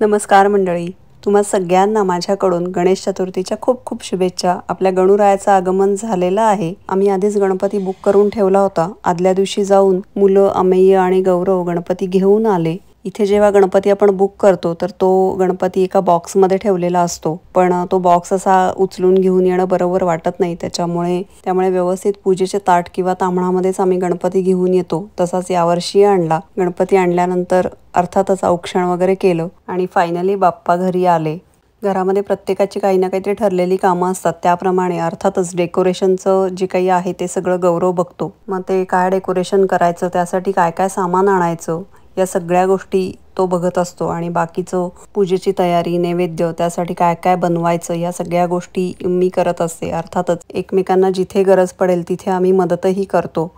नमस्कार मंडळी तुम्हा सगळ्यांना माझ्याकडून गणेश चतुर्थीच्या खूप खूप शुभेच्छा आपल्या गणुरायाचं आगमन झालेलं आहे आम्ही आधीच गणपती बुक करून ठेवला होता आदल्या दिवशी जाऊन मुलं अमेय आणि गौरव गणपती घेऊन आले इथे जेव्हा गणपती आपण बुक करतो तर तो गणपती एका बॉक्समध्ये ठेवलेला असतो पण तो बॉक्स असा उचलून घेऊन येणं बरोबर वाटत नाही त्याच्यामुळे त्यामुळे व्यवस्थित पूजेचे ताट किंवा तांबणामध्येच आम्ही गणपती घेऊन येतो तसाच यावर्षी आणला गणपती आणल्यानंतर अर्थातच औक्षण वगैरे केलं आणि फायनली बाप्पा घरी आले घरामध्ये प्रत्येकाची काही ना काहीतरी ठरलेली कामं असतात त्याप्रमाणे अर्थातच डेकोरेशनचं जे काही आहे ते सगळं गौरव बघतो मग ते काय डेकोरेशन करायचं त्यासाठी काय काय सामान आणायचं या सगळ्या गोष्टी तो बघत असतो आणि बाकीचं पूजेची तयारी नैवेद्य त्यासाठी काय काय बनवायचं या सगळ्या गोष्टी मी करत असते अर्थातच एकमेकांना जिथे गरज पडेल तिथे आम्ही मदतही करतो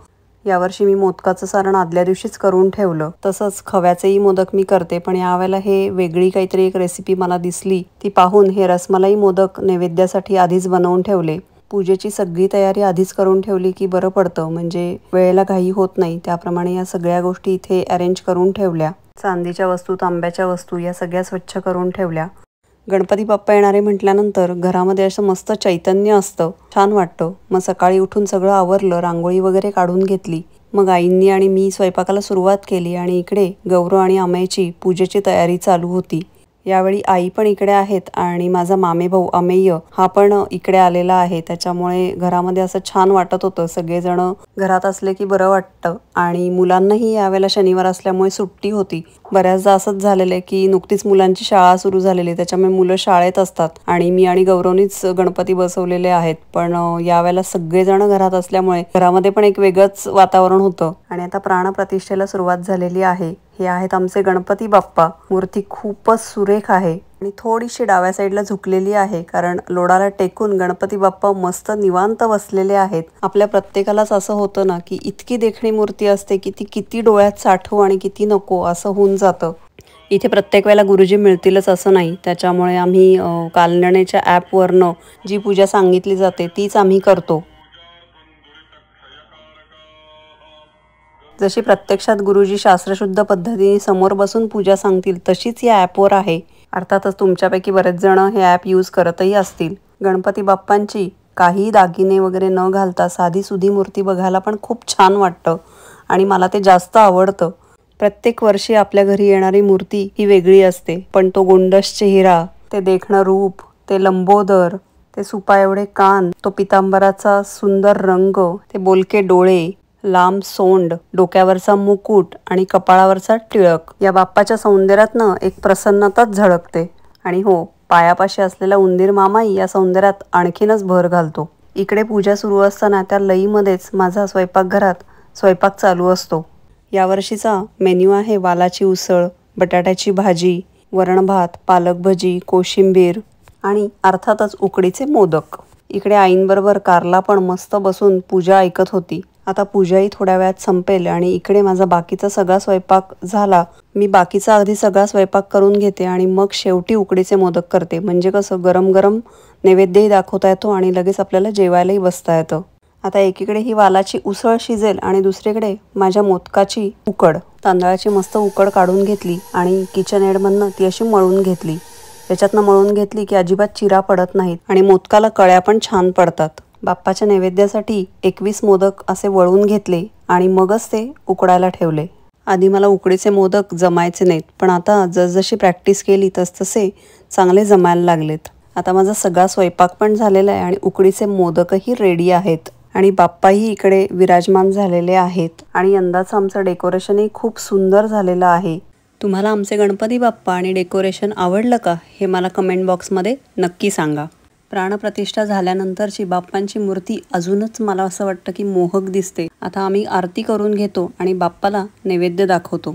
यावर्षी मी मोदकाचं सारण आदल्या दिवशीच करून ठेवलं तसंच खव्याचेही मोदक मी करते पण यावेळेला हे वेगळी काहीतरी एक रेसिपी मला दिसली ती पाहून हे रसमलाई मोदक नैवेद्यासाठी आधीच बनवून ठेवले पूजेची सगळी तयारी आधीच करून ठेवली की बरं पडतं म्हणजे वेळेला घाई होत नाही त्याप्रमाणे या सगळ्या गोष्टी इथे अरेंज करून ठेवल्या चांदीच्या वस्तू तांब्याच्या वस्तू या सगळ्या स्वच्छ करून ठेवल्या गणपती बाप्पा येणारे म्हटल्यानंतर घरामध्ये असं मस्त चैतन्य असतं छान वाटतं मग सकाळी उठून सगळं आवरलं रांगोळी वगैरे काढून घेतली मग आईंनी आणि मी स्वयंपाकाला सुरुवात केली आणि इकडे गौरव आणि अमयची पूजेची तयारी चालू होती यावेळी आई पण इकडे आहेत आणि माझा मामे भाऊ अमेय हा पण इकडे आलेला आहे त्याच्यामुळे घरामध्ये असं छान वाटत होतं सगळेजण घरात असले की बरं वाटतं आणि मुलांनाही यावेळेला शनिवार असल्यामुळे सुट्टी होती बऱ्याचदा असंच झालेलं आहे की नुकतीच मुलांची शाळा सुरू झालेली त्याच्यामुळे मुलं शाळेत असतात आणि मी आणि गौरवनीच गणपती बसवलेले आहेत पण यावेळेला सगळेजण घरात असल्यामुळे घरामध्ये पण एक वेगळंच वातावरण होतं आणि आता प्राणप्रतिष्ठेला सुरुवात झालेली आहे हे आहेत आमचे गणपती बाप्पा मूर्ती खूपच सुरेख आहे आणि थोडीशी डाव्या साईडला झुकलेली आहे कारण लोडाला टेकून गणपती बाप्पा मस्त निवांत बसलेले आहेत आपल्या प्रत्येकालाच असं होतं ना की इतकी देखणी मूर्ती असते की ती किती डोळ्यात साठवू आणि किती नको असं होऊन जातं इथे प्रत्येक वेळेला गुरुजी मिळतीलच असं नाही त्याच्यामुळे आम्ही कालण्याच्या ॲपवरनं जी पूजा सांगितली जाते तीच आम्ही करतो जशी प्रत्यक्षात गुरुजी शास्त्रशुद्ध पद्धतीने समोर बसून पूजा सांगतील तशीच या ॲपवर आहे अर्थातच तुमच्यापैकी बरेच जण हे ॲप यूज करतही असतील गणपती बाप्पांची काही दागिने वगैरे न घालता साधी सुधी मूर्ती बघायला पण खूप छान वाटतं आणि मला ते जास्त आवडतं प्रत्येक वर्षी आपल्या घरी येणारी मूर्ती ही वेगळी असते पण तो गोंडस चेहरा ते देखणं रूप ते लंबोदर ते सुपा एवढे कान तो पितांबराचा सुंदर रंग ते बोलके डोळे लांब सोंड डोक्यावरचा मुकुट आणि कपाळावरचा टिळक या बाप्पाच्या सौंदर्यातनं एक प्रसन्नताच झळकते आणि हो पायापाशी असलेला उंदीर मामाई या सौंदर्यात आणखीनच भर घालतो इकडे पूजा सुरू असताना त्या लईमध्येच माझा स्वयंपाकघरात स्वयंपाक चालू असतो यावर्षीचा मेन्यू आहे वालाची उसळ बटाट्याची भाजी भात पालक भजी कोशिंबीर आणि अर्थातच उकडीचे मोदक इकडे आईंबरोबर कारला पण मस्त बसून पूजा ऐकत होती आता पूजाही थोड्या वेळात संपेल आणि इकडे माझा बाकीचा सगळा स्वयंपाक झाला मी बाकीचा आधी सगळा स्वयंपाक करून घेते आणि मग शेवटी उकडीचे मोदक करते म्हणजे कसं गरम गरम नैवेद्यही दाखवता येतो आणि लगेच आपल्याला जेवायलाही बसता येतं आता एकीकडे ही वालाची उसळ शिजेल आणि दुसरीकडे माझ्या मोदकाची उकड तांदळाची मस्त उकड काढून घेतली आणि किचन एडमधनं ती अशी मळून घेतली त्याच्यातनं मळून घेतली की अजिबात चिरा पडत नाहीत आणि मोदकाला कळ्या पण छान पडतात बाप्पाच्या नैवेद्यासाठी एकवीस मोदक असे वळून घेतले आणि मगच ते उकडायला ठेवले आधी मला उकडीचे मोदक जमायचे नाहीत पण आता जसजशी प्रॅक्टिस केली तसतसे चांगले जमायला लागलेत आता माझा सगळा स्वयंपाक पण झालेला आहे आणि उकडीचे मोदकही रेडी आहेत आणि बाप्पाही इकडे विराजमान झालेले आहेत आणि यंदाचं आमचं डेकोरेशनही खूप सुंदर झालेलं आहे तुम्हाला आमचे गणपती बाप्पा आणि डेकोरेशन आवडलं का हे मला कमेंट बॉक्समध्ये नक्की सांगा प्राणप्रतिष्ठा झाल्यानंतरची बाप्पांची मूर्ती अजूनच मला असं वाटतं की मोहक दिसते आता आम्ही आरती करून घेतो आणि बाप्पाला नैवेद्य दाखवतो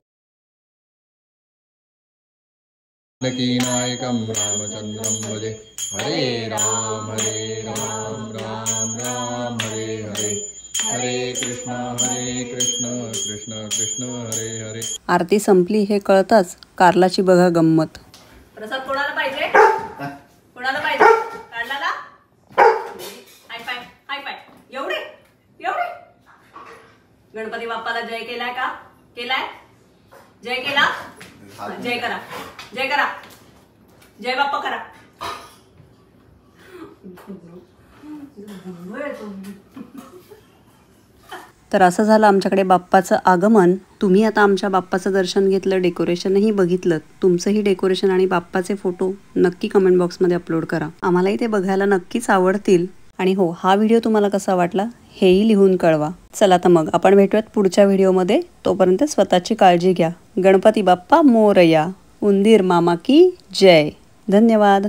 नायकं रामचन्द्रं भजे हरे राम हरे राम राम राम हरे हरे हरे कृष्ण हरे कृष्ण कृष्ण कृष्ण हरे हरे आरती संपली हे कळताच कारलाची बघा गंमत प्रसाद कोणाला पाहिजे कोणाला पाहिजे गणपती बाप्पाला जय केलाय का केलाय जय केला जय करा जय करा जय बाप्पा करा तर असं झालं आमच्याकडे बाप्पाचं आगमन तुम्ही आता आमच्या बाप्पाचं दर्शन घेतलं डेकोरेशनही बघितलं तुमचंही डेकोरेशन आणि बाप्पाचे फोटो नक्की कमेंट बॉक्समध्ये अपलोड करा आम्हालाही ते बघायला नक्कीच आवडतील आणि हो हा व्हिडिओ तुम्हाला कसा वाटला हेही लिहून कळवा चला तर मग आपण भेटूयात पुढच्या व्हिडिओमध्ये तोपर्यंत स्वतःची काळजी घ्या गणपती बाप्पा मोरया उंदीर मामा की जय धन्यवाद